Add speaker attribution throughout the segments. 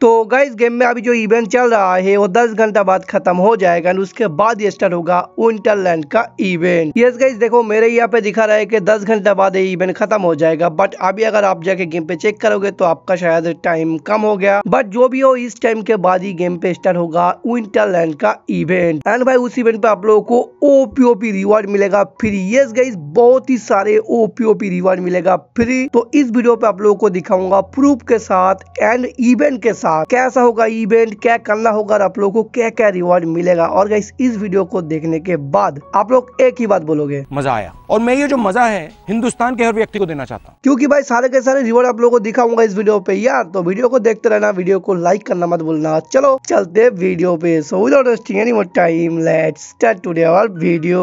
Speaker 1: तो guys game में अभी जो इवेंट चल रहा है वो 10 घंटा बाद खत्म हो जाएगा उसके बाद ये स्टार्ट होगा विंटरलैंड का इवेंट यस गाइस देखो मेरे यहाँ पे दिखा रहा है कि 10 घंटा बाद ये इवेंट खत्म हो जाएगा बट अभी अगर आप जाके गेम पे चेक करोगे तो आपका शायद टाइम कम हो गया बट जो भी हो इस टाइम के बाद ही गेम पे स्टार्ट होगा विंटरलैंड का इवेंट एंड भाई उस इवेंट पे आप लोगों को ओपीओपी रिवार्ड मिलेगा फिर यस गाइज बहुत ही सारे ओपीओपी रिवार्ड मिलेगा फ्री तो इस वीडियो पे आप लोगों को दिखाऊंगा प्रूफ के साथ एंड इवेंट के साथ साथ कैसा होगा इवेंट क्या करना होगा और आप लोगों को क्या क्या रिवॉर्ड मिलेगा और गाइस इस वीडियो को देखने के बाद आप लोग एक ही बात बोलोगे मजा आया और मैं ये जो मजा है हिंदुस्तान के हर व्यक्ति को देना चाहता हूँ क्यूँकी भाई सारे के सारे रिवॉर्ड आप लोग को दिखाऊंगा इस वीडियो पे यार तो वीडियो को देखते रहना वीडियो को लाइक करना मत बोलना चलो चलते वीडियो पे so without time let's start today our video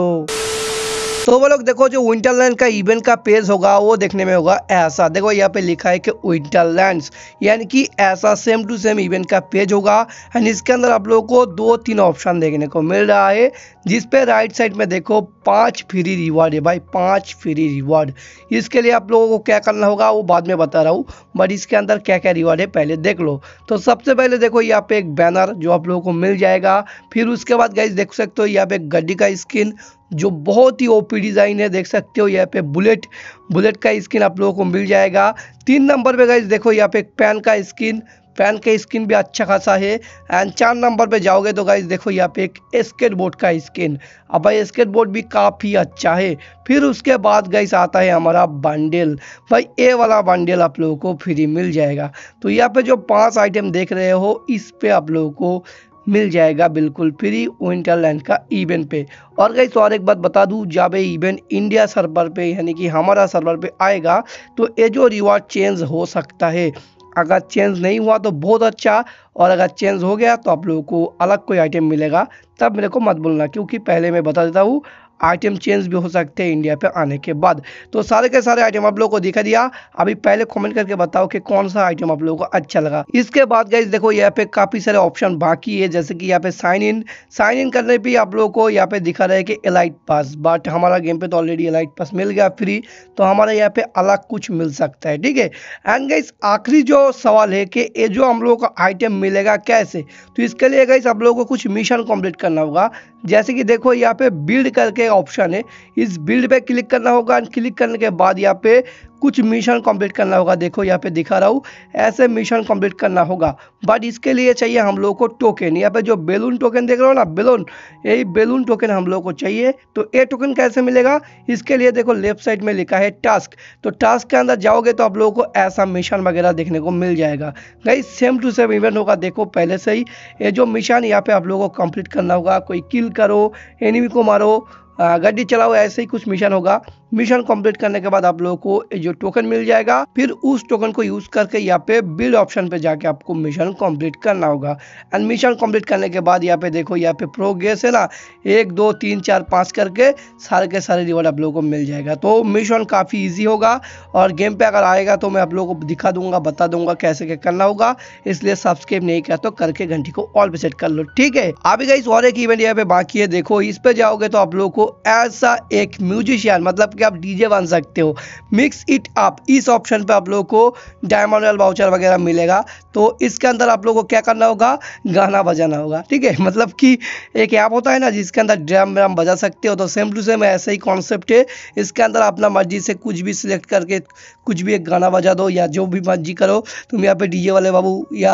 Speaker 1: तो वो लोग देखो जो विंटरलैंड का इवेंट का पेज होगा वो देखने में होगा ऐसा देखो यहाँ पे लिखा है कि विंटरलैंड यानी कि ऐसा सेम टू सेम इवेंट का पेज होगा एंड इसके अंदर आप लोगों को दो तीन ऑप्शन देखने को मिल रहा है जिसपे राइट साइड में देखो पांच फ्री रिवॉर्ड है भाई पांच फ्री रिवॉर्ड इसके लिए आप लोगों को क्या करना होगा वो बाद में बता रहा हूँ बट इसके अंदर क्या क्या रिवॉर्ड है पहले देख लो तो सबसे पहले देखो यहाँ पे एक बैनर जो आप लोगों को मिल जाएगा फिर उसके बाद गाइज देख सकते हो यहाँ पे गड्डी का स्किन जो बहुत ही ओपी डिज़ाइन है देख सकते हो यहाँ पे बुलेट बुलेट का स्किन आप लोगों को मिल जाएगा तीन नंबर पे गाइज देखो यहाँ पे पैन का स्किन पैन का स्किन भी अच्छा खासा है एंड चार नंबर पे जाओगे तो गाइज देखो यहाँ पे एक स्केट बोर्ड का स्किन अब भाई स्केट बोर्ड भी काफ़ी अच्छा है फिर उसके बाद गाइस आता है हमारा बंडल भाई ए वाला बंडल आप लोगों को फ्री मिल जाएगा तो यहाँ पे जो पांच आइटम देख रहे हो इस पे आप लोगों को मिल जाएगा बिल्कुल फ्री विंटरलैंड का इवेंट पे और गई तो और एक बात बता दूँ जब ये इवेंट इंडिया सर्वर पे यानी कि हमारा सर्वर पे आएगा तो ये जो रिवार्ड चेंज हो सकता है अगर चेंज नहीं हुआ तो बहुत अच्छा और अगर चेंज हो गया तो आप लोगों को अलग कोई आइटम मिलेगा तब मेरे को मत बोलना क्योंकि पहले मैं बता देता हूँ आइटम चेंज भी हो सकते हैं इंडिया पे आने के बाद तो सारे के सारे आइटम आप लोगों को दिखा दिया अभी पहले कमेंट करके बताओ कि कौन सा आइटम आप लोगों को अच्छा लगा इसके बाद गई देखो यहाँ पे काफ़ी सारे ऑप्शन बाकी है जैसे कि यहाँ पे साइन इन साइन इन करने पे आप लोगों को यहाँ पे दिखा रहे कि एलाइट पास बट हमारा गेम पे तो ऑलरेडी एलाइट पास मिल गया फ्री तो हमारे यहाँ पे अलग कुछ मिल सकता है ठीक है एंड गई आखिरी जो सवाल है कि ये जो हम लोगों को आइटम मिलेगा कैसे तो इसके लिए गई आप लोगों को कुछ मिशन कम्प्लीट करना होगा जैसे कि देखो यहाँ पे बिल्ड करके ऑप्शन है इस बिल्ड पे क्लिक करना होगा एंड क्लिक करने के बाद यहाँ पे कुछ मिशन कंप्लीट करना होगा देखो यहाँ पे दिखा रहा हूँ ऐसे मिशन कंप्लीट करना होगा बट इसके लिए चाहिए हम लोग को टोकन यहाँ पे जो बेलून टोकन देख रहे हो ना बेलून यही बेलून टोकन हम लोग को चाहिए तो ये टोकन कैसे मिलेगा इसके लिए देखो लेफ्ट साइड में लिखा है टास्क तो टास्क के अंदर जाओगे तो आप लोगों को ऐसा मिशन वगैरह देखने को मिल जाएगा नहीं सेम टू सेम इवेंट होगा देखो पहले से ही ये जो मिशन यहाँ पे आप लोगों को कम्प्लीट करना होगा कोई किल करो एनिमी को मारो गड्डी चलाओ ऐसे ही कुछ मिशन होगा मिशन कंप्लीट करने के बाद आप लोगों को जो टोकन मिल जाएगा फिर उस टोकन को यूज करके यहाँ पे बिल्ड ऑप्शन पे जाके आपको मिशन कंप्लीट करना होगा एंड मिशन कंप्लीट करने के बाद यहाँ पे देखो यहाँ पे प्रोग्रेस है ना एक दो तीन चार पाँच करके सारे के सारे रिवॉर्ड आप लोगों को मिल जाएगा तो मिशन काफ़ी ईजी होगा और गेम पे अगर आएगा तो मैं आप लोगों को दिखा दूंगा बता दूंगा कैसे क्या करना होगा इसलिए सब्सक्राइब नहीं किया तो करके घंटी को ऑल पे सेट कर लो ठीक है अभी गाइस और एक इवेंट यहाँ पे बाकी है देखो इस पे जाओगे तो आप लोग को ऐसा एक म्यूजिशियन मतलब के आप डीजे बन सकते हो मिक्स इट अप इस ऑप्शन पे आप लोगों को डायमंड वाउचर वगैरह मिलेगा तो इसके अंदर आप लोगों को क्या करना होगा गाना बजाना होगा ठीक है मतलब कि एक ऐप होता है ना जिसके अंदर ड्रम व्रम बजा सकते हो तो सेम टू सेम ऐसा ही कॉन्सेप्ट है इसके अंदर अपना मर्जी से कुछ भी सिलेक्ट करके कुछ भी एक गाना बजा दो या जो भी मर्जी करो तुम यहाँ पे डीजे वाले बाबू या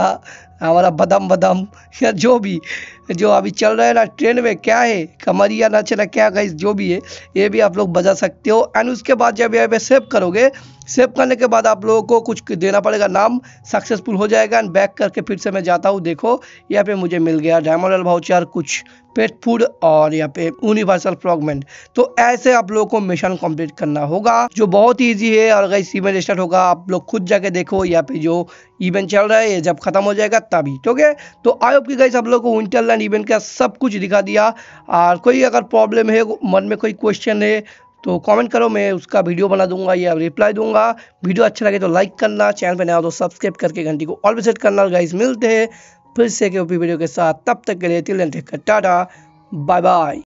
Speaker 1: हमारा बदम बदम या जो भी जो अभी चल रहा है ना ट्रेन में क्या है कमरिया ना चला क्या गाइस जो भी है ये भी आप लोग बजा सकते हो एंड उसके बाद जब यहाँ पे सेव करोगे सेव करने के बाद आप लोगों को कुछ देना पड़ेगा नाम सक्सेसफुल हो जाएगा एंड बैक करके फिर से मैं जाता हूँ देखो यहाँ पे मुझे मिल गया डायमंड भाउचर कुछ पेट फूड और यहाँ पे यूनिवर्सल फ्रॉगमेंट तो ऐसे आप लोगों को मिशन कंप्लीट करना होगा जो बहुत इजी है और अगर इस इवेंट स्टार्ट होगा आप लोग खुद जाके देखो यहाँ पे जो इवेंट चल रहा है ये जब खत्म हो जाएगा तभी ठीक है तो आई होप की गई आप लोगों को विंटरलैंड इवेंट का सब कुछ दिखा दिया और कोई अगर प्रॉब्लम है मन में कोई क्वेश्चन है तो कमेंट करो मैं उसका वीडियो बना दूंगा या रिप्लाई दूंगा वीडियो अच्छा लगे तो लाइक करना चैनल पर नया हो तो सब्सक्राइब करके घंटी को ऑल विजिट करना गाइज मिलते हैं फिर से के वीडियो के साथ तब तक के लिए तिल टाटा बाय बाय